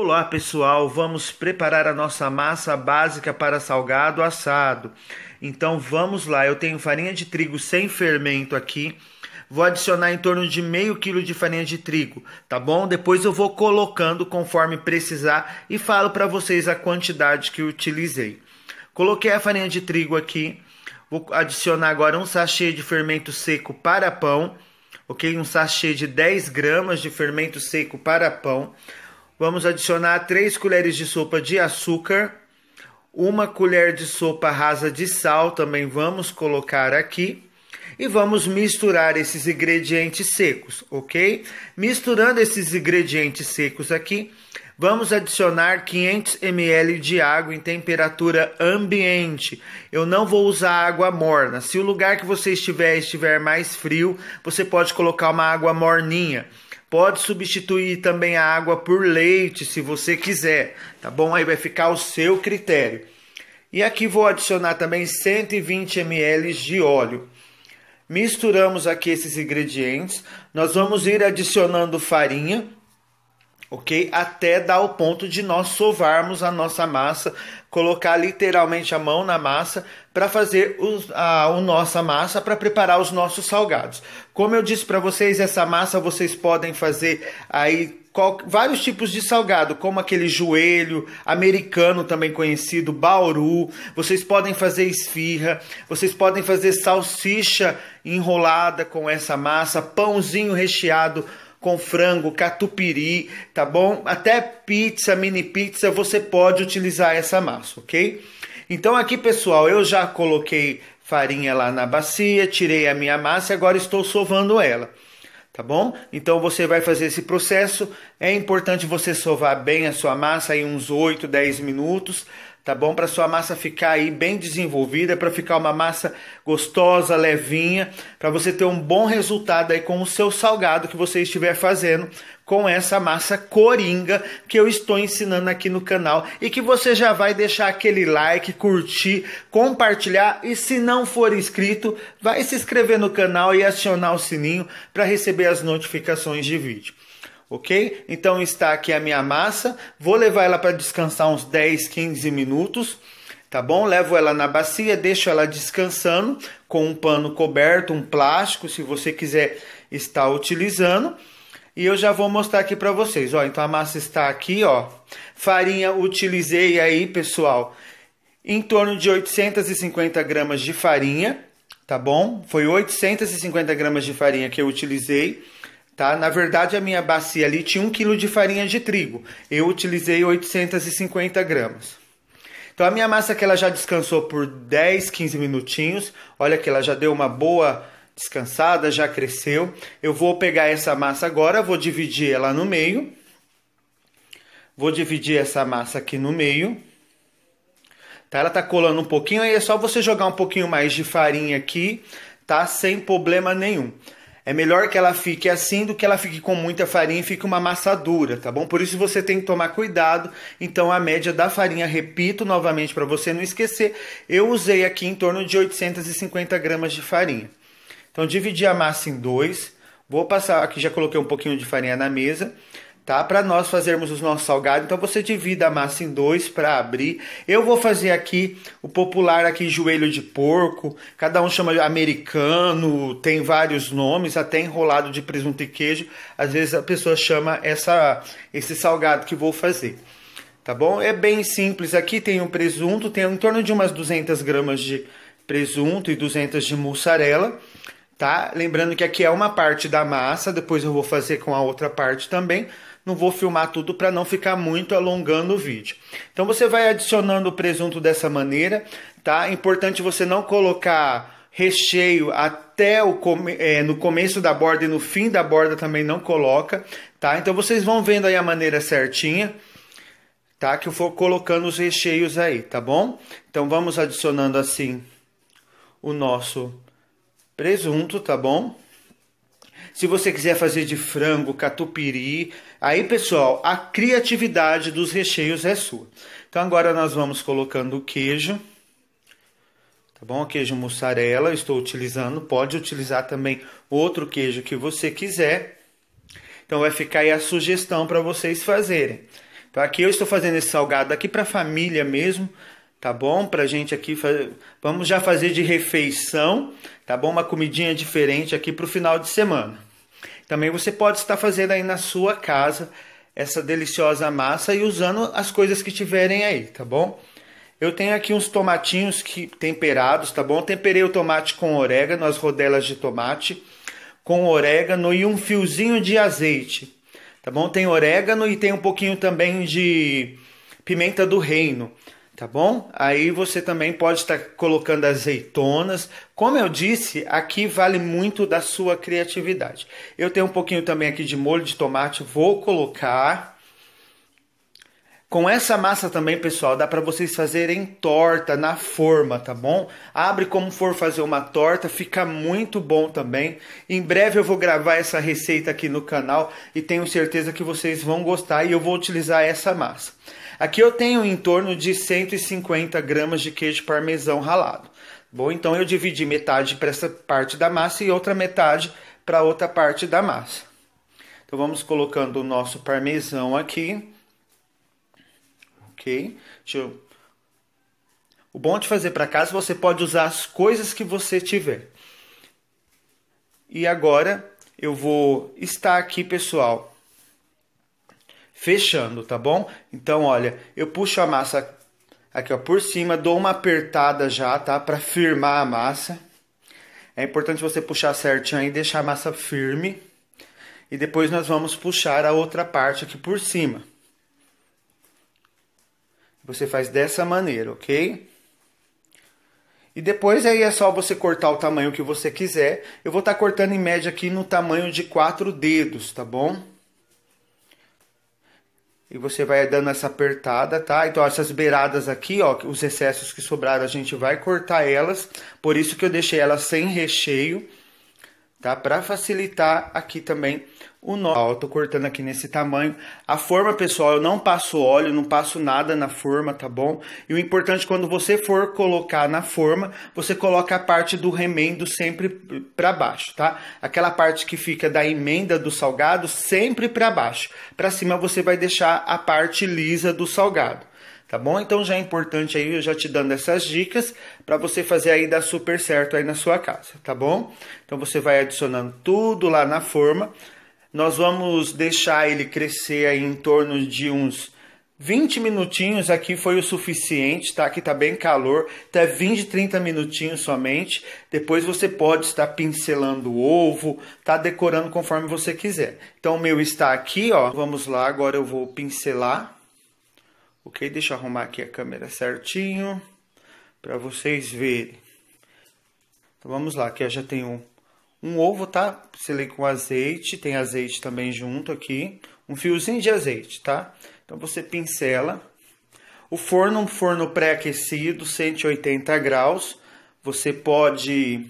Olá pessoal, vamos preparar a nossa massa básica para salgado assado. Então vamos lá, eu tenho farinha de trigo sem fermento aqui. Vou adicionar em torno de meio quilo de farinha de trigo, tá bom? Depois eu vou colocando conforme precisar e falo para vocês a quantidade que utilizei. Coloquei a farinha de trigo aqui. Vou adicionar agora um sachê de fermento seco para pão, ok? Um sachê de 10 gramas de fermento seco para pão Vamos adicionar 3 colheres de sopa de açúcar, uma colher de sopa rasa de sal, também vamos colocar aqui. E vamos misturar esses ingredientes secos, ok? Misturando esses ingredientes secos aqui, Vamos adicionar 500 ml de água em temperatura ambiente. Eu não vou usar água morna. Se o lugar que você estiver estiver mais frio, você pode colocar uma água morninha. Pode substituir também a água por leite, se você quiser, tá bom? Aí vai ficar ao seu critério. E aqui vou adicionar também 120 ml de óleo. Misturamos aqui esses ingredientes. Nós vamos ir adicionando farinha, ok? Até dar o ponto de nós sovarmos a nossa massa, colocar literalmente a mão na massa para fazer os, a, a nossa massa para preparar os nossos salgados. Como eu disse para vocês, essa massa vocês podem fazer aí qual, vários tipos de salgado, como aquele joelho americano também conhecido, bauru. Vocês podem fazer esfirra, vocês podem fazer salsicha enrolada com essa massa, pãozinho recheado com frango, catupiry, tá bom? Até pizza, mini pizza, você pode utilizar essa massa, ok? Então aqui, pessoal, eu já coloquei farinha lá na bacia, tirei a minha massa e agora estou sovando ela. Tá bom? Então você vai fazer esse processo. É importante você sovar bem a sua massa aí uns 8, 10 minutos tá bom? Para sua massa ficar aí bem desenvolvida, é para ficar uma massa gostosa, levinha, para você ter um bom resultado aí com o seu salgado que você estiver fazendo com essa massa coringa que eu estou ensinando aqui no canal e que você já vai deixar aquele like, curtir, compartilhar e se não for inscrito, vai se inscrever no canal e acionar o sininho para receber as notificações de vídeo ok? Então está aqui a minha massa, vou levar ela para descansar uns 10, 15 minutos, tá bom? Levo ela na bacia, deixo ela descansando com um pano coberto, um plástico, se você quiser estar utilizando. E eu já vou mostrar aqui para vocês, ó, então a massa está aqui, ó. Farinha utilizei aí, pessoal, em torno de 850 gramas de farinha, tá bom? Foi 850 gramas de farinha que eu utilizei Tá? Na verdade, a minha bacia ali tinha um quilo de farinha de trigo. Eu utilizei 850 gramas. Então a minha massa que ela já descansou por 10, 15 minutinhos. Olha que ela já deu uma boa descansada, já cresceu. Eu vou pegar essa massa agora, vou dividir ela no meio. Vou dividir essa massa aqui no meio. Tá? Ela tá colando um pouquinho, aí é só você jogar um pouquinho mais de farinha aqui, tá? Sem problema nenhum. É melhor que ela fique assim do que ela fique com muita farinha e fique uma massa dura, tá bom? Por isso você tem que tomar cuidado. Então a média da farinha, repito novamente para você não esquecer, eu usei aqui em torno de 850 gramas de farinha. Então dividi a massa em dois. Vou passar aqui, já coloquei um pouquinho de farinha na mesa tá? Para nós fazermos os nossos salgados. Então você divida a massa em dois para abrir. Eu vou fazer aqui o popular aqui joelho de porco. Cada um chama de americano, tem vários nomes, até enrolado de presunto e queijo. Às vezes a pessoa chama essa esse salgado que vou fazer. Tá bom? É bem simples. Aqui tem o um presunto, tem em torno de umas 200 gramas de presunto e 200 de mussarela tá? Lembrando que aqui é uma parte da massa, depois eu vou fazer com a outra parte também não vou filmar tudo para não ficar muito alongando o vídeo. Então você vai adicionando o presunto dessa maneira, tá? É importante você não colocar recheio até o come, é, no começo da borda e no fim da borda também não coloca, tá? Então vocês vão vendo aí a maneira certinha, tá? Que eu for colocando os recheios aí, tá bom? Então vamos adicionando assim o nosso presunto, tá bom? Se você quiser fazer de frango, catupiry, aí pessoal, a criatividade dos recheios é sua. Então agora nós vamos colocando o queijo. Tá bom? Queijo mussarela, estou utilizando, pode utilizar também outro queijo que você quiser. Então vai ficar aí a sugestão para vocês fazerem. Então aqui eu estou fazendo esse salgado aqui para a família mesmo, tá bom? Pra gente aqui, fazer... vamos já fazer de refeição, tá bom? Uma comidinha diferente aqui pro final de semana. Também você pode estar fazendo aí na sua casa essa deliciosa massa e usando as coisas que tiverem aí, tá bom? Eu tenho aqui uns tomatinhos que temperados, tá bom? Temperei o tomate com orégano, as rodelas de tomate com orégano e um fiozinho de azeite, tá bom? Tem orégano e tem um pouquinho também de pimenta do reino tá bom? Aí você também pode estar colocando azeitonas. Como eu disse, aqui vale muito da sua criatividade. Eu tenho um pouquinho também aqui de molho de tomate, vou colocar. Com essa massa também, pessoal, dá para vocês fazerem torta na forma, tá bom? Abre como for fazer uma torta, fica muito bom também. Em breve eu vou gravar essa receita aqui no canal e tenho certeza que vocês vão gostar e eu vou utilizar essa massa. Aqui eu tenho em torno de 150 gramas de queijo parmesão ralado. Tá bom, então eu dividi metade para essa parte da massa e outra metade para outra parte da massa. Então vamos colocando o nosso parmesão aqui ok? Deixa eu... O bom de fazer para casa, você pode usar as coisas que você tiver. E agora eu vou estar aqui, pessoal, fechando, tá bom? Então, olha, eu puxo a massa aqui ó, por cima, dou uma apertada já, tá? Para firmar a massa. É importante você puxar certinho aí, deixar a massa firme. E depois nós vamos puxar a outra parte aqui por cima. Você faz dessa maneira, ok? E depois aí é só você cortar o tamanho que você quiser. Eu vou estar tá cortando em média aqui no tamanho de quatro dedos, tá bom? E você vai dando essa apertada, tá? Então essas beiradas aqui, ó, os excessos que sobraram, a gente vai cortar elas. Por isso que eu deixei elas sem recheio tá? Para facilitar aqui também o nó. Ó, eu tô cortando aqui nesse tamanho. A forma, pessoal, eu não passo óleo, não passo nada na forma, tá bom? E o importante quando você for colocar na forma, você coloca a parte do remendo sempre para baixo, tá? Aquela parte que fica da emenda do salgado sempre para baixo. Para cima você vai deixar a parte lisa do salgado tá bom? Então já é importante aí eu já te dando essas dicas para você fazer aí dar super certo aí na sua casa, tá bom? Então você vai adicionando tudo lá na forma. Nós vamos deixar ele crescer aí em torno de uns 20 minutinhos aqui foi o suficiente, tá? Aqui tá bem calor, até 20, 30 minutinhos somente. Depois você pode estar pincelando o ovo, tá decorando conforme você quiser. Então o meu está aqui, ó. Vamos lá, agora eu vou pincelar. Ok, deixa eu arrumar aqui a câmera certinho para vocês verem. Então vamos lá, aqui eu já tenho um, um ovo, tá? Selei com azeite, tem azeite também junto aqui. Um fiozinho de azeite, tá? Então você pincela. O forno, um forno pré-aquecido, 180 graus. Você pode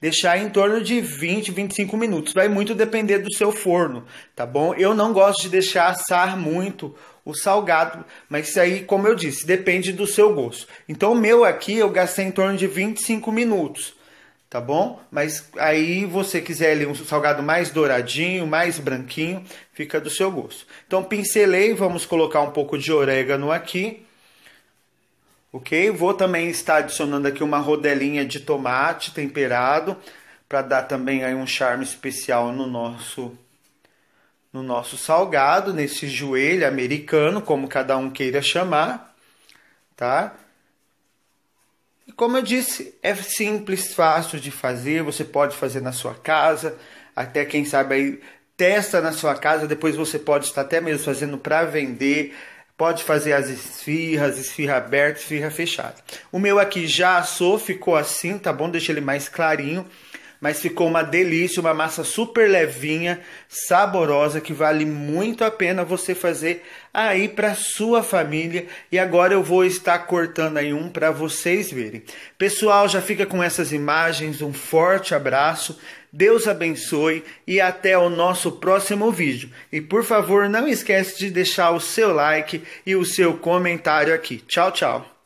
deixar em torno de 20, 25 minutos. Vai muito depender do seu forno, tá bom? Eu não gosto de deixar assar muito o salgado, mas isso aí, como eu disse, depende do seu gosto. Então, o meu aqui eu gastei em torno de 25 minutos, tá bom? Mas aí você quiser ali um salgado mais douradinho, mais branquinho, fica do seu gosto. Então, pincelei, vamos colocar um pouco de orégano aqui ok? Vou também estar adicionando aqui uma rodelinha de tomate temperado para dar também aí um charme especial no nosso no nosso salgado, nesse joelho americano, como cada um queira chamar, tá? E como eu disse, é simples, fácil de fazer, você pode fazer na sua casa, até quem sabe aí testa na sua casa, depois você pode estar até mesmo fazendo para vender. Pode fazer as esfirras, esfirra aberta, esfirra fechada. O meu aqui já assou, ficou assim, tá bom? Deixa ele mais clarinho. Mas ficou uma delícia, uma massa super levinha, saborosa, que vale muito a pena você fazer aí para sua família. E agora eu vou estar cortando aí um para vocês verem. Pessoal, já fica com essas imagens, um forte abraço. Deus abençoe e até o nosso próximo vídeo. E por favor, não esquece de deixar o seu like e o seu comentário aqui. Tchau, tchau.